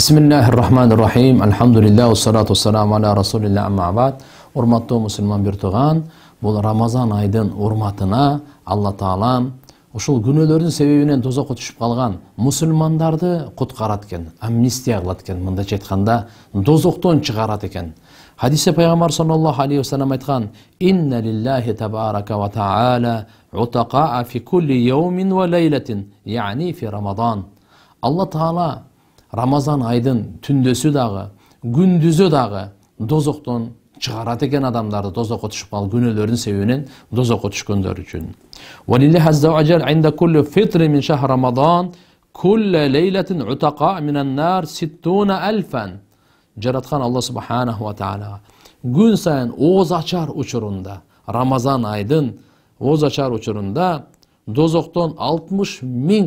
بسم الله الرحمن الرحيم الحمد لله والصلاة والسلام على رسول الله أما بعد урматтуу мусулман биртуган бул рамазан айдын урматына алла таалам ушул күнөөлөрдүн себебинен тозокко түшүп калган мусулмандарды куткарат экен амнистия кылат экен мындайча айтканда дозоктон чыгарат экен хадисте пайгамбар саллаллаху алейхи вассалам айткан инна лиллахи табарака ва тааля утакаа фи кулли яумин ва лейлатин яъни фи рамадан алла таала Ramazan aydın tündösü dağı, gündüzü dağı dozoktan чыгарат экен адамдарды тозокко түшүп ал күнөөлөрдүн себебинен дозокко түшкөндөр үчүн ولله عز وجل عند كل فطر من شهر رمضان كل ليلة عتقاء من النار ستون ألفا жараткан алла субханаху ва тааля күн сайын ооз ачар учурунда рамазан айдын ооз ачар учурунда дозоктон алтымыш миң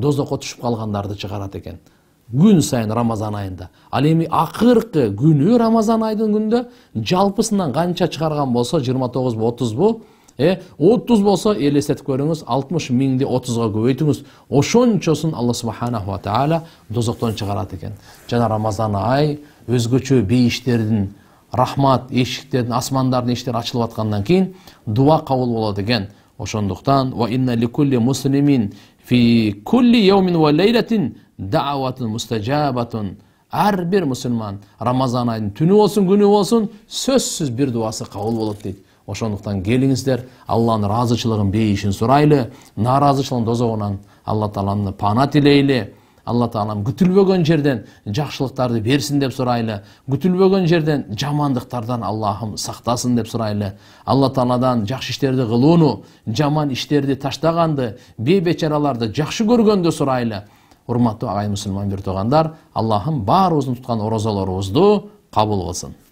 дозаққа түшіп қалғандарды шығарады екен күн сайын рамазан айында ал эми акыркы күні рамазан айдын күнүндө жалпысынан канча чыгарган болсо жыйырма тогузбу отузбу э отуз болсо элестетип көрүңүз алтымыш миңди отузга көбейтіңіз ошончосун алла субханала тағала дозоктон чыгарат екен жана рамазан ай өзгөчө бейиштердин рахмат эшиктердин асмандардын эшиктери ачылып аткандан кийин дуа қабыл болады экен ошондуктан ва инна ликулли муслимин фи кулли яумин ва лейлатин дааватун мустажабатун ар бир мусулман рамазан айынын түнү болсун күнү болсун сөзсүз бир дубасы кабыл болот дейт ошондуктан келиңиздер алланын ыраазычылыгын бейишин сурайлы нааразычылыгын дозогунан алла тааланы пана тилейли алла тағалам күтілбеген жерден жақсылықтарды берсін деп сұрайлы күтілбеген жерден жамандықтардан аллахым сақтасын деп сұрайлы алла тағаладан жақсы іштерді қылуну жаман іштерді таштағанды бейбечараларды жақсы көргенді сұрайлы урматтуу ағай мусулман бир туугандар аллахым баарыбыздын туткан орозолорубузду қабыл кылсын